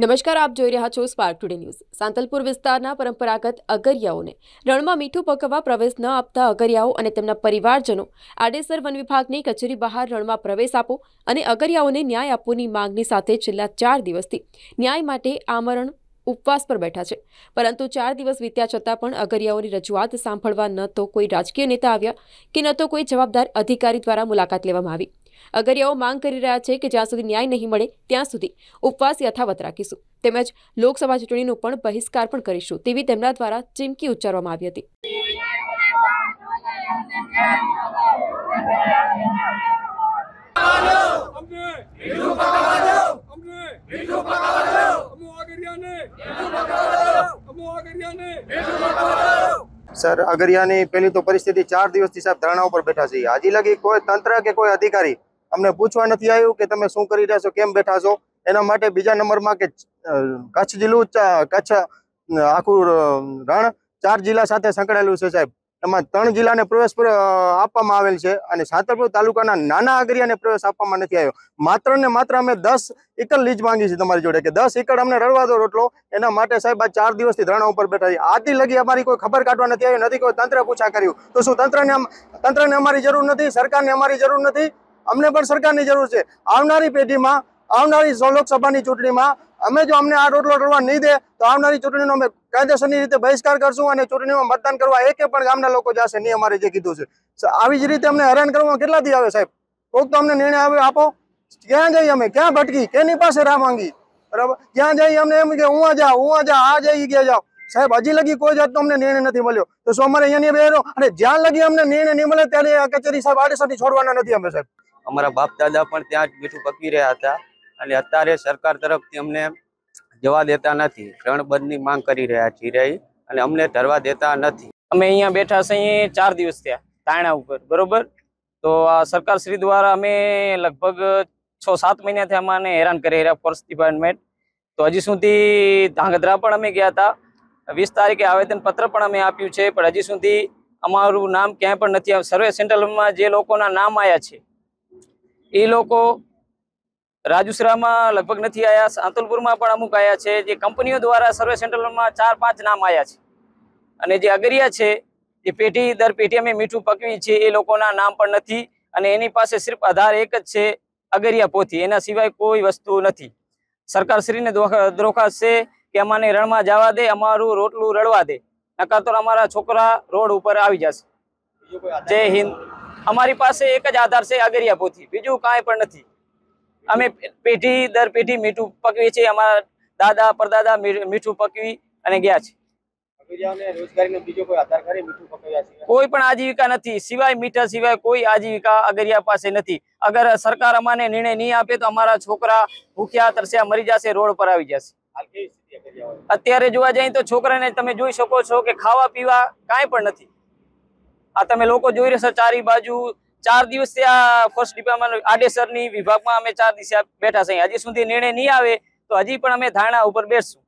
नमस्कार आप જોઈ રહ્યા છો સ્પાર્ક ટુડે ન્યૂઝ સાંતલપુર વિસ્તારના પરંપરાગત અગરિયાઓને રણ માં મીઠું પકવવા પ્રવેશ ન આપતા અગરિયાઓ અને તેમનો પરિવારજનો આડેશર વન વિભાગની કચેરી બહાર રણ માં પ્રવેશ આપો અને અગરિયાઓને ન્યાય આપોની માંગની સાથે છેલ્લા 4 દિવસથી ન્યાય માટે આમરણ ઉપવાસ પર બેઠા છે પરંતુ 4 દિવસ વ્યત્યાચતા પણ અગરિયાઓની રજૂઆત સાંભળવા ન તો કોઈ રાજકીય નેતા આવ્યા કે ન તો કોઈ જવાબદાર અધિકારી દ્વારા મુલાકાત લેવામાં આવી અગરિયાઓ માંગ કરી રહ્યા છે કે જ્યાં સુધી ન્યાય નહીં મળે ત્યાં સુધી ઉપવાસ યથાવત રાખીશું તેમ છ લોકસભા ચૂંટણીનું પણ બહિષ્કાર પણ કરીશું તેવી તેમના દ્વારા ચીમકી ઉચ્ચારવામાં આવી હતી એનું મકરો અમુ આગરિયાને એનું મકરો સર આગરિયાને પહેલી તો પરિસ્થિતિ 4 દિવસથી સાહેબ ધરણા ઉપર બેઠા છે આજે લાગે કોઈ તંત્ર કે કોઈ અધિકારી અમને પૂછવા નથી આવ્યું કે તમે શું કરી રહ્યા છો કેમ બેઠા છો એના માટે બીજા નંબરમાં કે કાછજીલુ કાછા આકુર રાણ 4 જિલ્લા સાથે સંકળાયેલું છે સાહેબ એમાં ત્રણ જિલ્લાને પ્રવેશ આપવામાં આવેલ છે અને સાતરપુર તાલુકાના નાના આગરિયાને પ્રવેશ આપવામાં નથી આવ્યો માત્ર ને માત્ર અમે દસ એકડ લીજ માંગી છે તમારી જોડે કે દસ એકડ અમને રડવા દો રોટલો એના માટે સાહેબ આ ચાર દિવસથી ધરણા ઉપર બેઠા છે આથી લગી અમારી કોઈ ખબર કાઢવા નથી આવી નથી કોઈ તંત્ર પૂછા કર્યું તો શું તંત્રને તંત્રને અમારી જરૂર નથી સરકારને અમારી જરૂર નથી અમને પણ સરકારની જરૂર છે આવનારી પેઢીમાં આવનારી લોકસભાની ચૂંટણીમાં અમે જો અમને આ રોટલો રડવા ન દે તો આ અમારી ચૂંટણીનો અમે કાયદેસરની રીતે બહિષ્કાર કરશું અને ચૂંટણીમાં મતદાન કરવા એકે પણ ગામના લોકો જાશે નહીં અમારે જે કીધું છે આવી જ રીતે અમને હરણ કરવામાં કેટલા દિવસ આવે સાહેબ કોઈ તો અમને નિર્ણય આવે આપો ક્યાં જઈએ અમે ક્યાં ભટકી કેની પાસે રા માંગીએ બરાબર ક્યાં જઈએ અમને હું આજા હું આજા આ જઈએ કે જાવ સાહેબ આજિ લગી કોઈ જતો અમને નિર્ણય નથી મળ્યો તો સો અમે અહીંયા બેહરો અને જ્યાં લગી અમને નિર્ણય ન મળે ત્યાં ને કચેરી સાહેબ આદેશથી છોડવાના નથી અમે સાહેબ અમારા બાપ દાદા પણ ત્યાં જ બેઠું પકડી રહ્યા હતા અને અતારે સરકાર તરફથી અમને જવાબ દેતા નથી ત્રણ બદની માંગ કરી રહ્યા જીરાઈ અને અમને ધરવા દેતા નથી અમે અહીંયા બેઠા સહી 4 દિવસથી આણા ઉપર બરોબર તો આ સરકાર શ્રી દ્વારા અમે લગભગ 6-7 મહિનાથી અમને હેરાન કરી રહ્યા ફોર્સ ડિપાર્ટમેન્ટ તો અજી સુધી તાંગદરા પણ અમે ગયાતા 20 તારીખે આવેદન પત્ર પણ અમે આપ્યું છે પણ અજી સુધી અમારું નામ કે પણ નથી આવ સર્વે સેન્ટરમાં જે લોકોના નામ આયા છે એ લોકો રાજુસરામાં લગભગ નથી આવ્યા સાંતલપુરમાં પણ અમુક આવ્યા છે જે કંપનીઓ દ્વારા સર્વે સેન્ટરમાં ચાર પાંચ નામ આવ્યા છે અને જે અગરિયા છે એ પેઢી દર પેઢી અમે મીઠું પકવી છે એ લોકોના નામ પણ નથી અને એની પાસે સિર્ફ આધાર એક જ છે અગરિયા પોથી એના સિવાય કોઈ વસ્તુ નથી સરકારશ્રીને દરખાસ્ત છે કે અમાને રણમાં જવા દે અમારું રોટલું રડવા દે નકાર તો અમારા છોકરા રોડ ઉપર આવી જશે જય હિન્દ અમારી પાસે એક જ આધાર છે અગરિયા પોથી બીજું કાંઈ પણ નથી અમે પેટી દર પેટી મીઠું પકવી છે અમારા દાદા પરदादा મીઠું પકવીને ગયા છે અગરિયાને રોજગારીનો બીજો કોઈ આધાર ખરી મીઠું પકવ્યા સિવાય કોઈ પણ આજીવિકા નથી સિવાય મીઠું સિવાય કોઈ આજીવિકા અગરિયા પાસે નથી અગર સરકાર અમાને નિર્ણય નહી આપે તો અમારો છોકરા ભૂખ્યા તરસ્યા મરી જશે રોડ પર આવી જશે અત્યારે જોવા જાય તો છોકરાને તમે જોઈ શકો છો કે ખાવા પીવા કાઈ પણ નથી આ તમે લોકો જોઈ રહ્યા છો ચારે બાજુ ચાર દિવસથી આ ફર્સ્ટ ડિપાર્ટમેન્ટ આડેસરની વિભાગમાં અમે ચાર દિવસે બેઠા છે હજી સુધી નિર્ણય નહીં આવે તો હજી પણ અમે ધારણા ઉપર બેસશું